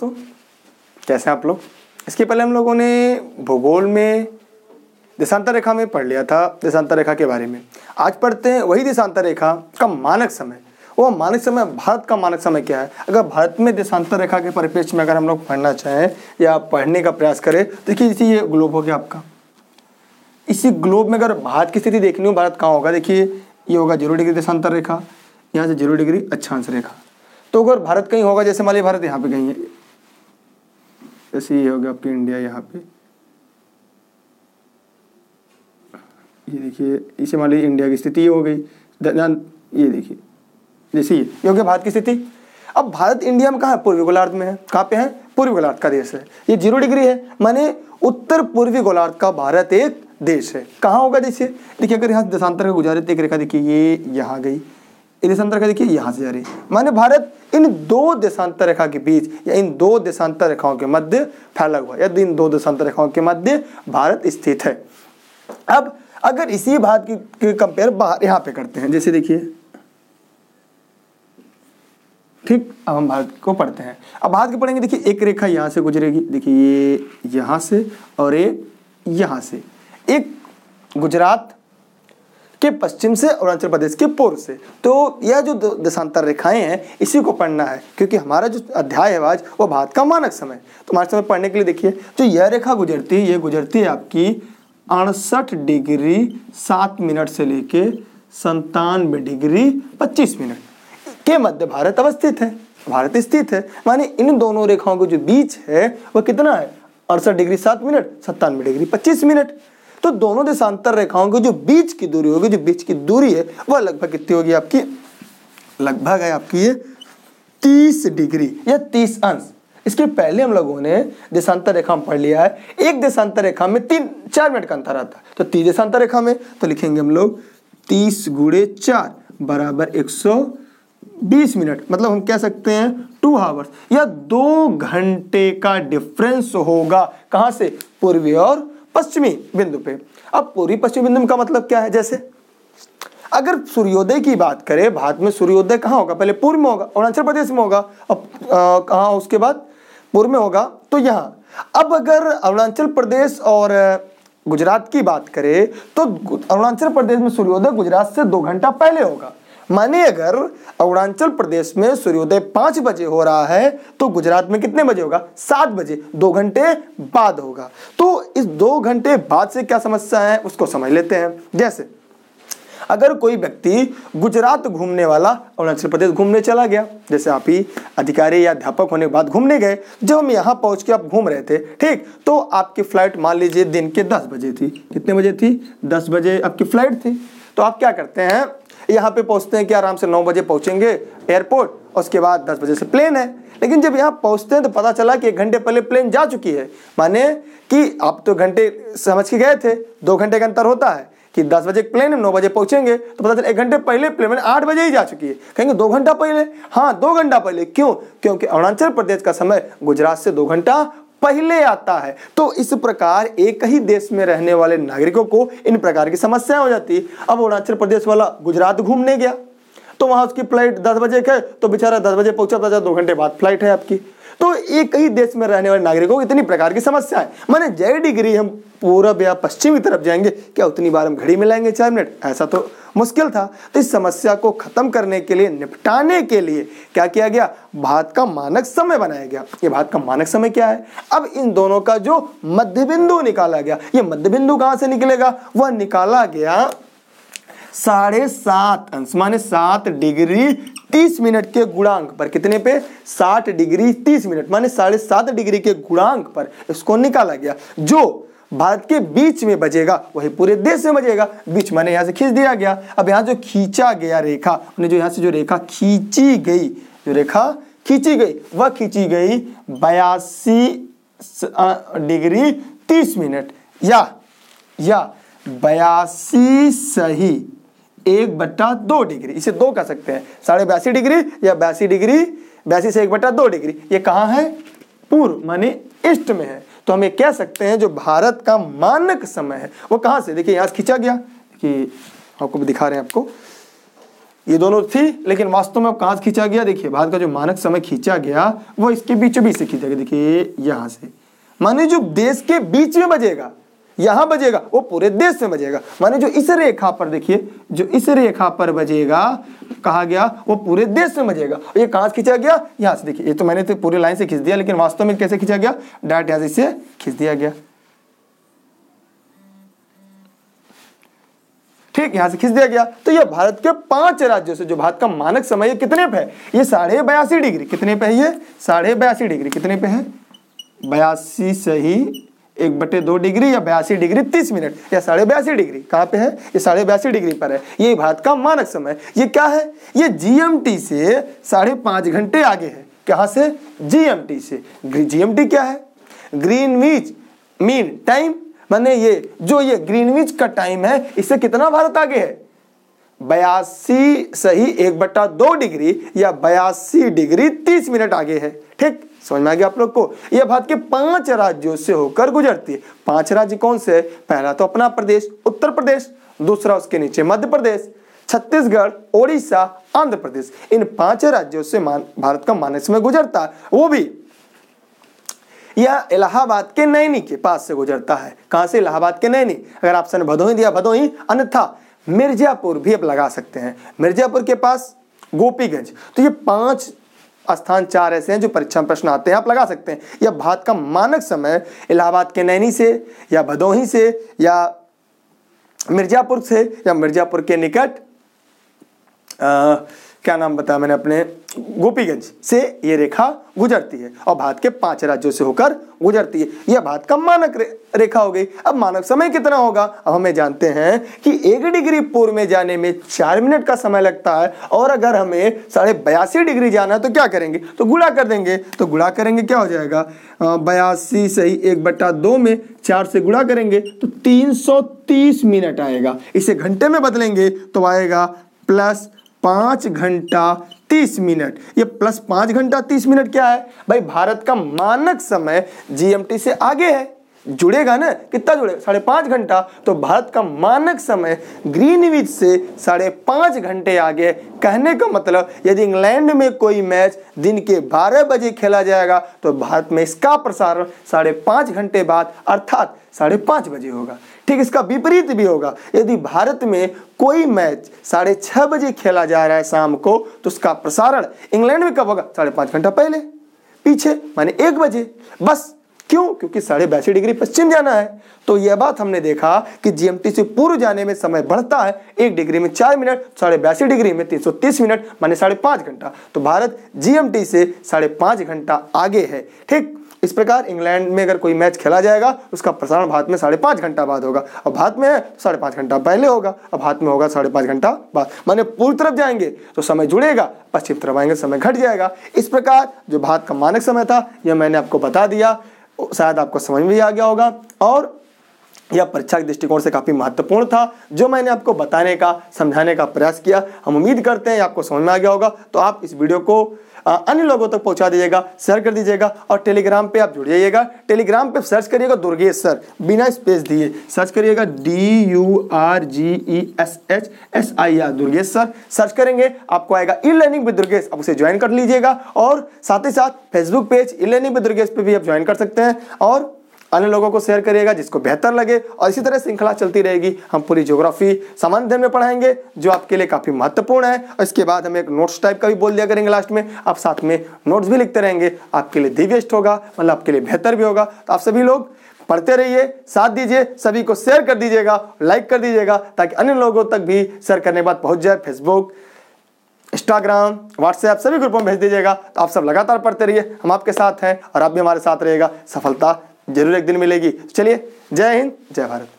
दोस्तों कैसे आप लोग इसके पहले हम लोगों ने भूगोल में देशांतर रेखा में पढ़ लिया था देशांतर रेखा के बारे में आज पढ़ते हैं वही देशांतर रेखा का मानक समय वो मानक समय भारत का मानक समय क्या है अगर भारत में देशांतर रेखा के परिप्रेक्ष्य में अगर हम लोग पढ़ना चाहें या पढ़ने का प्रयास करें तो देखिए इसी ये ग्लोब हो गया आपका इसी ग्लोब में अगर भारत की स्थिति देखनी हो भारत कहाँ होगा देखिए ये होगा जीरो डिग्री देशांतर रेखा यहाँ से जीरो डिग्री अच्छांश रेखा तो अगर भारत कहीं होगा जैसे मान लीजिए भारत यहाँ पे कहीं है जैसे ये हो गया आपके इंडिया यहाँ पे ये देखिए इसे मान लीजिए इंडिया की स्थिति हो गई ये देखिए जैसे ये ये हो गया भारत की स्थिति अब भारत इंडिया में कहाँ है पूर्वी गोलार्ध में है कहाँ पे है पूर्वी गोलार्ध का देश है ये जीरो डिग्री है माने उत्तर पूर्वी गोलार्ध का भारत एक देश है कहाँ होगा जैसे देखिए अगर यहाँ दशांतर का गुजारित तो एक रेखा देखिए ये यहाँ गई देशांतर रेखा देखिए यहां से जा रही माने भारत इन दो देशांतर रेखा के बीच या इन दो देशांतर रेखाओं के मध्य फैला हुआ या तो इन दो देशांतर रेखाओं के मध्य भारत स्थित है अब अगर इसी भारत की, कंपेयर बाहर यहां पे करते हैं जैसे देखिए ठीक अब हम भारत को पढ़ते हैं अब भारत के पढ़ेंगे देखिए एक रेखा यहां से गुजरेगी देखिए ये यहां से और ये यहां से एक गुजरात के पश्चिम से अरुणाचल प्रदेश के पूर्व से तो यह जो देशांतर रेखाएं हैं इसी को पढ़ना है क्योंकि हमारा जो अध्याय है आज वो भारत का मानक समय तो मानक समय पढ़ने के लिए देखिए जो यह रेखा गुजरती है ये गुजरती है आपकी अड़सठ डिग्री सात मिनट से लेके संतानवे डिग्री पच्चीस मिनट के मध्य भारत अवस्थित है भारत स्थित है माने इन दोनों रेखाओं के जो बीच है वह कितना है अड़सठ डिग्री सात मिनट सत्तानवे डिग्री पच्चीस मिनट तो दोनों देशांतर रेखाओं की जो बीच की दूरी होगी जो बीच की दूरी है वह लगभग कितनी होगी आपकी लगभग है आपकी ये तीस डिग्री या तीस अंश इसके पहले हम लोगों ने देशांतर रेखा में पढ़ लिया है एक देशांतर रेखा में तीन चार मिनट का अंतर आता है तो तीस देशांतर रेखा में तो लिखेंगे हम लोग तीस गुड़े चार बराबर एक सौ बीस मिनट मतलब हम कह सकते हैं टू हावर्स या दो घंटे का डिफरेंस होगा कहां से पूर्वी और पश्चिमी बिंदु पे अब पूरी पश्चिमी बिंदु का मतलब क्या है जैसे अगर सूर्योदय की बात करें भारत में सूर्योदय कहाँ होगा पहले पूर्व में होगा अरुणाचल प्रदेश में होगा अब कहाँ उसके बाद पूर्व में होगा तो यहाँ अब अगर अरुणाचल प्रदेश और गुजरात की बात करें तो अरुणाचल प्रदेश में सूर्योदय गुजरात से दो घंटा पहले होगा माने अगर अरुणाचल प्रदेश में सूर्योदय पांच बजे हो रहा है तो गुजरात में कितने बजे होगा सात बजे दो घंटे बाद होगा तो इस दो घंटे बाद से क्या समस्या है उसको समझ लेते हैं जैसे अगर कोई व्यक्ति गुजरात घूमने वाला अरुणाचल प्रदेश घूमने चला गया जैसे आप ही अधिकारी या अध्यापक होने के बाद घूमने गए जब हम यहाँ पहुँच के आप घूम रहे थे ठीक तो आपकी फ्लाइट मान लीजिए दिन के दस बजे थी कितने बजे थी दस बजे आपकी फ्लाइट थी तो आप क्या करते हैं यहाँ पे पहुँचते हैं कि आराम से नौ बजे पहुँचेंगे एयरपोर्ट उसके बाद दस बजे से प्लेन है लेकिन जब यहाँ पहुँचते हैं तो पता चला कि एक घंटे पहले प्लेन जा चुकी है माने कि आप तो घंटे समझ के गए थे दो घंटे का अंतर होता है कि दस बजे प्लेन है नौ बजे पहुंचेंगे तो पता चला एक घंटे पहले प्लेन मैंने आठ बजे ही जा चुकी है कहेंगे दो घंटा पहले हाँ दो घंटा पहले क्यों क्योंकि अरुणाचल प्रदेश का समय गुजरात से दो घंटा पहले आता है तो इस प्रकार एक ही देश में रहने वाले नागरिकों को इन प्रकार की समस्याएं हो जाती अब अरुणाचल प्रदेश वाला गुजरात घूमने गया तो वहां उसकी फ्लाइट दस बजे है तो बेचारा दस बजे पहुंचा तो दो घंटे बाद फ्लाइट है आपकी तो ये कई देश में रहने वाले नागरिकों को इतनी प्रकार की समस्या है मैंने जय डिग्री हम पूरब या पश्चिम की तरफ जाएंगे क्या उतनी बार हम घड़ी में लाएंगे चार मिनट ऐसा तो मुश्किल था तो इस समस्या को खत्म करने के लिए निपटाने के लिए क्या किया गया भारत का मानक समय बनाया गया ये भारत का मानक समय क्या है अब इन दोनों का जो मध्य बिंदु निकाला गया ये मध्य बिंदु कहाँ से निकलेगा वह निकाला गया साढ़े सात अंश माने सात डिग्री तीस मिनट के गुणांक पर कितने पे साठ डिग्री तीस मिनट माने साढ़े सात डिग्री के गुणांक पर इसको निकाला गया जो भारत के बीच में बजेगा वही पूरे देश में बजेगा बीच माने यहां से खींच दिया गया अब यहां जो खींचा गया रेखा जो यहां से जो रेखा खींची गई जो रेखा खींची गई वह खींची गई बयासी डिग्री तीस मिनट या या बयासी सही एक बट्टा दो डिग्री इसे दो कह सकते हैं साढ़े बयासी डिग्री या बयासी डिग्री बयासी से एक बट्टा दो डिग्री ये कहाँ है पूर्व माने ईस्ट में है तो हम ये कह सकते हैं जो भारत का मानक समय है वो कहाँ से देखिए यहाँ खींचा गया कि आपको दिखा रहे हैं आपको ये दोनों थी लेकिन वास्तव में अब कहाँ से खींचा गया देखिए भारत का जो मानक समय खींचा गया वो इसके बीचों बीच से खींचा गया देखिए यहाँ से माने जो देश के बीच में बजेगा यहां बजेगा वो पूरे देश में बजेगा माने जो इस रेखा पर देखिए जो इस रेखा पर बजेगा कहा गया वो पूरे देश में बजेगा ये कहाँ से खींचा गया यहां से देखिए ये तो मैंने तो पूरी लाइन से खींच दिया लेकिन वास्तव में कैसे खींचा गया डायरेक्ट यहां से खींच दिया गया ठीक यहां से खींच दिया गया तो ये भारत के पांच राज्यों से जो भारत का मानक समय कितने पे है ये साढ़े बयासी डिग्री कितने पे है ये साढ़े बयासी डिग्री कितने पे है बयासी सही एक बटे दो डिग्री या बयासी डिग्री तीस मिनट या साढ़े बयासी डिग्री कहाँ पे है ये साढ़े बयासी डिग्री पर है ये भारत का मानक समय ये क्या है ये जीएमटी से साढ़े पाँच घंटे आगे है कहाँ से जीएमटी से जीएमटी क्या है ग्रीन वीच मीन टाइम मैंने ये जो ये ग्रीनविच का टाइम है इससे कितना भारत आगे है बयासी सही एक बट्टा दो डिग्री या बयासी डिग्री तीस मिनट आगे है ठीक समझ में आ गया आप लोग को यह भारत के पांच राज्यों से होकर गुजरती है पांच राज्य कौन से है पहला तो अपना प्रदेश उत्तर प्रदेश दूसरा उसके नीचे मध्य प्रदेश छत्तीसगढ़ ओडिशा आंध्र प्रदेश इन पांच राज्यों से मान, भारत का मानस में गुजरता वो भी यह इलाहाबाद के नैनी के पास से गुजरता है कहां से इलाहाबाद के नैनी अगर आपसे भदोही दिया भदोही अन्यथा मिर्जापुर भी आप लगा सकते हैं मिर्जापुर के पास गोपीगंज तो ये पांच स्थान चार ऐसे हैं जो परीक्षा में प्रश्न आते हैं आप लगा सकते हैं या भारत का मानक समय इलाहाबाद के नैनी से या भदोही से या मिर्जापुर से या मिर्जापुर के निकट आ, क्या नाम बताया मैंने अपने गोपीगंज से ये रेखा गुजरती है और भारत के पांच राज्यों से होकर गुजरती है यह भारत का मानक रे, रेखा हो गई अब मानक समय कितना होगा अब हमें जानते हैं कि एक डिग्री पूर्व में जाने में चार मिनट का समय लगता है और अगर हमें साढ़े बयासी डिग्री जाना है तो क्या करेंगे तो गुड़ा कर देंगे तो गुड़ा करेंगे क्या हो जाएगा बयासी ही एक बट्टा दो में चार से गुड़ा करेंगे तो तीन सौ तीस मिनट आएगा इसे घंटे में बदलेंगे तो आएगा प्लस पांच घंटा तीस मिनट ये प्लस पांच घंटा तीस मिनट क्या है भाई भारत का मानक समय जीएमटी से आगे है जुड़ेगा ना कितना जुड़ेगा साढ़े पांच घंटा तो भारत का मानक समय ग्रीनविच से साढ़े पांच घंटे आगे कहने का मतलब यदि इंग्लैंड में कोई मैच दिन के बारह बजे खेला जाएगा तो भारत में इसका प्रसारण साढ़े पांच घंटे बाद अर्थात साढ़े पांच बजे होगा ठीक इसका विपरीत भी होगा यदि भारत में कोई मैच साढ़े छह बजे खेला जा रहा है शाम को तो उसका प्रसारण इंग्लैंड में कब होगा साढ़े पांच घंटा पहले पीछे माने एक बजे बस क्यों क्योंकि साढ़े बयासी डिग्री पश्चिम जाना है तो यह बात हमने देखा कि जीएमटी से पूर्व जाने में समय बढ़ता है एक डिग्री में चार मिनट साढ़े बयासी डिग्री में तीन सौ तीस मिनट माने साढ़े पांच घंटा तो भारत जीएमटी से साढ़े पांच घंटा आगे है ठीक इस प्रकार इंग्लैंड में अगर कोई मैच खेला जाएगा उसका प्रसारण भारत में साढ़े पांच घंटा बाद होगा अब भारत में है तो साढ़े पांच घंटा पहले होगा अब भारत में होगा तो साढ़े पांच घंटा बाद माने पूर्व तरफ जाएंगे तो समय जुड़ेगा पश्चिम तरफ आएंगे तो समय घट जाएगा इस प्रकार जो भारत का मानक समय था यह मैंने आपको बता दिया शायद आपको समझ में आ गया होगा और यह परीक्षा के दृष्टिकोण से काफ़ी महत्वपूर्ण था जो मैंने आपको बताने का समझाने का प्रयास किया हम उम्मीद करते हैं आपको समझ में आ गया होगा तो आप इस वीडियो को अन्य लोगों तक पहुंचा दीजिएगा शेयर कर दीजिएगा और टेलीग्राम पे आप जुड़ जाइएगा टेलीग्राम पे सर्च करिएगा दुर्गेश सर बिना स्पेस दिए सर्च करिएगा D U R G E S H S I R Durgesh sir search करेंगे आपको आएगा ई लर्निंग विद दुर्गेश आप उसे ज्वाइन कर लीजिएगा और साथ ही साथ Facebook page e learning with Durgesh पे भी आप ज्वाइन कर सकते हैं और अन्य लोगों को शेयर करिएगा जिसको बेहतर लगे और इसी तरह श्रृंखला चलती रहेगी हम पूरी ज्योग्राफी सामान्य में पढ़ाएंगे जो आपके लिए काफ़ी महत्वपूर्ण है और इसके बाद हम एक नोट्स टाइप का भी बोल दिया करेंगे लास्ट में आप साथ में नोट्स भी लिखते रहेंगे आपके लिए दी बेस्ट होगा मतलब आपके लिए बेहतर भी होगा तो आप सभी लोग पढ़ते रहिए साथ दीजिए सभी को शेयर कर दीजिएगा लाइक कर दीजिएगा ताकि अन्य लोगों तक भी शेयर करने के बाद पहुंच जाए फेसबुक इंस्टाग्राम व्हाट्सएप सभी ग्रुपों में भेज दीजिएगा तो आप सब लगातार पढ़ते रहिए हम आपके साथ हैं और आप भी हमारे साथ रहिएगा सफलता जरूर एक दिन मिलेगी चलिए जय हिंद जय भारत